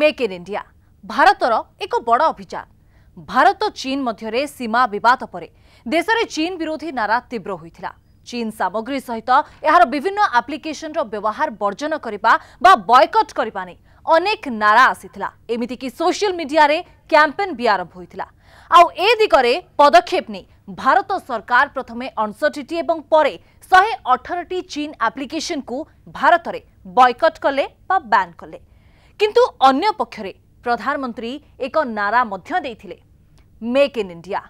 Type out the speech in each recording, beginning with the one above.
make in India ଭାରତର ଏକ ବଡ଼ ଅଭିଯାନ ଭାରତ ଚୀନ ମଧ୍ୟରେ ସୀମା ବିବାଦ ପରେ ଦେଶରେ ଚୀନ ବିରୋଧୀ ନାରା ତୀବ୍ର ହୋଇଥିଲା ଚୀନ ସାମଗ୍ରୀ ସହିତ ଏହାର ବିଭିନ୍ନ ଆପ୍ଲିକେସନର ବ୍ୟବହାର ବର୍ଜନ କରିବା ବା ବୟକଟ୍ କରିବା ନେଇ ଅନେକ ନାରା ଆସିଥିଲା ଏମିତିକି ସୋସିଆଲ ମିଡିଆରେ କ୍ୟାମ୍ପେନ୍ ବି ଆରମ୍ଭ ହୋଇଥିଲା ଆଉ ଏ ଦିଗରେ ପଦକ୍ଷେପ ନେଇ ଭାରତ ସରକାର ପ୍ରଥମେ ଅଣଷଠିଟି ଏବଂ ପରେ ଶହେ ଅଠରଟି ଚୀନ ଆପ୍ଲିକେସନକୁ ଭାରତରେ ବୟକଟ୍ କଲେ ବା ବ୍ୟାନ୍ କଲେ କିନ୍ତୁ ଅନ୍ୟ ପକ୍ଷରେ ପ୍ରଧାନମନ୍ତ୍ରୀ ଏକ ନାରା ମଧ୍ୟ ଦେଇଥିଲେ make in India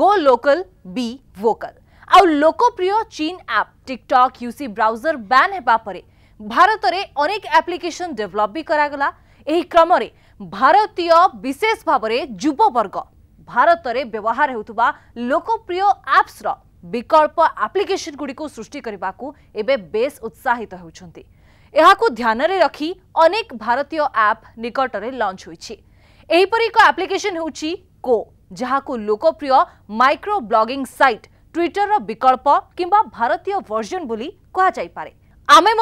go local be vocal ଆଉ ଲୋକପ୍ରିୟ ଚୀନ୍ app TikTok UC browser ban ହେବା ପରେ ଭାରତରେ ଅନେକ ଆପ୍ଲିକେସନ୍ ଡେଭଲପ୍ ବି କରାଗଲା ଏହି କ୍ରମରେ ଭାରତୀୟ ବିଶେଷ ଭାବରେ ଯୁବବର୍ଗ ଭାରତରେ ବ୍ୟବହାର ହେଉଥିବା ଲୋକପ୍ରିୟ ଆପ୍ସର ବିକଳ୍ପ ଆପ୍ଲିକେସନ୍ଗୁଡ଼ିକୁ ସୃଷ୍ଟି କରିବାକୁ ଏବେ ବେଶ୍ ଉତ୍ସାହିତ ହେଉଛନ୍ତି ध्यान में रख अनेक भारतीय आप निकट में लंच होप्लिकेसन हो जहाँ लोकप्रिय माइक्रो ब्लगिंग सैट ट्विटर विकल्प किंवा भारतीय वर्जन बोली कहपे आमे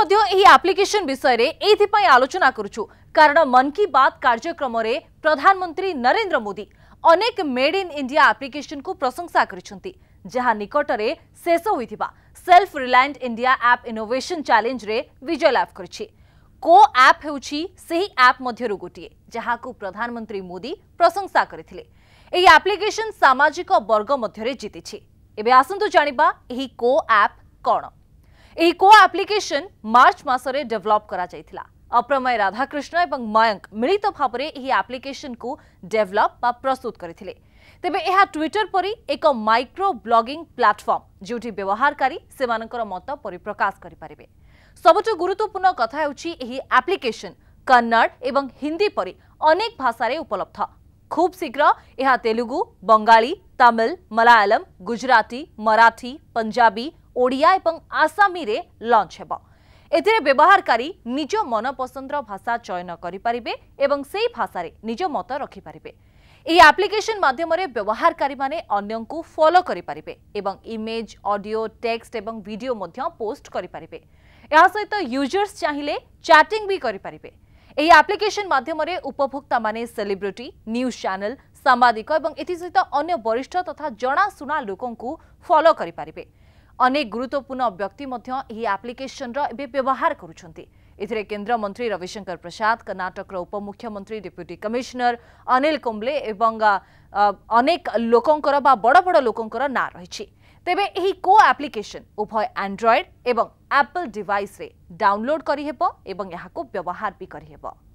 आप्लिकेसन विषय में ये आलोचना करुचु कारण मन की बात कार्यक्रम प्रधानमंत्री नरेन्द्र मोदी अनेक मेड इन इंडिया आप्लिकेसन को प्रशंसा करती ଯାହା ନିକଟରେ ଶେଷ ହୋଇଥିବା self reliant India app innovation ଚ୍ୟାଲେଞ୍ଜରେ ବିଜୟ ଲାଭ କରିଛି କୋ ଆପ୍ ହେଉଛି ସେହି ଆପ୍ ମଧ୍ୟରୁ ଗୋଟିଏ ଯାହାକୁ ପ୍ରଧାନମନ୍ତ୍ରୀ ମୋଦି ପ୍ରଶଂସା କରିଥିଲେ ଏହି ଆପ୍ଲିକେସନ୍ ସାମାଜିକ ବର୍ଗ ମଧ୍ୟରେ ଜିତିଛି ଏବେ ଆସନ୍ତୁ ଜାଣିବା ଏହି କୋ ଆପ୍ କ'ଣ ଏହି କୋ ଆପ୍ଲିକେସନ୍ ମାର୍ଚ୍ଚ ମାସରେ ଡେଭେଲପ୍ କରାଯାଇଥିଲା अप्रमय राधाकृष्ण और मयंक मिलित भाव में आप्लिकेसन को डेभलप प्रस्तुत करते तेब यह ट्विटर पर एक माइक्रो ब्लगिंग प्लाटफर्म जो व्यवहारकारी से मत परिप्रकाश करें सब गुपूर्ण कथी आप्लिकेसन कन्नड़ एवं हिंदी पर अनेक भाषा उपलब्ध खूब शीघ्र यह तेलुगु बंगाली तमिल मलयालम गुजराती मराठी पंजाबी ओडिया और आसामी लंच होगा এতে ব্যবহারকারী নিজ মনপসন্দর ভাষা চয়ন করে পারে এবং সেই ভাষায় নিজ মত রখিপারে এই আপ্লিকেশন মাধ্যমে ব্যবহারকারী মানে অন্যক ফলো করে পারে এবং ইমেজ অডিও টেক্সট এবং ভিডিও মধ্য পোস্ট করে পারে এর সহিত ইউজর্স চাইলে চ্যাটিং বি করে পারে এই আপ্লিকেশন মাধ্যমে উপভোক্তা মানে সেলিব্রিটি নিউজ চ্যানেল সাংবাদিক এবং এসহ অন্য বরিষ্ঠ তথা জনাশুনা লোক ফলো করে পারে অনেক গুরুত্বপূর্ণ ব্যক্তি মধ্য এই অ্যাপ্লিকেশনৰ এবি ব্যৱহাৰ কৰুচନ୍ତି ইতেৰে কেন্দ্ৰমন্ত্ৰী ৰবীশংকৰ প্ৰসাদ ಕರ್ನಾಟಕৰ উপমুখ্যমন্ত্ৰী ডিপুটী কমিছනৰ अनिल কুম্বলে এবং अनेक লোকৰ বা বড় বড় লোকৰ নাম ৰৈছে তেবে এই কো এপ্লিকেচন উভয় Android এবং Apple ডিভাইচৰে ডাউনলোড কৰি হেব পা এবং ইয়াক ব্যৱহাৰো কৰি হেব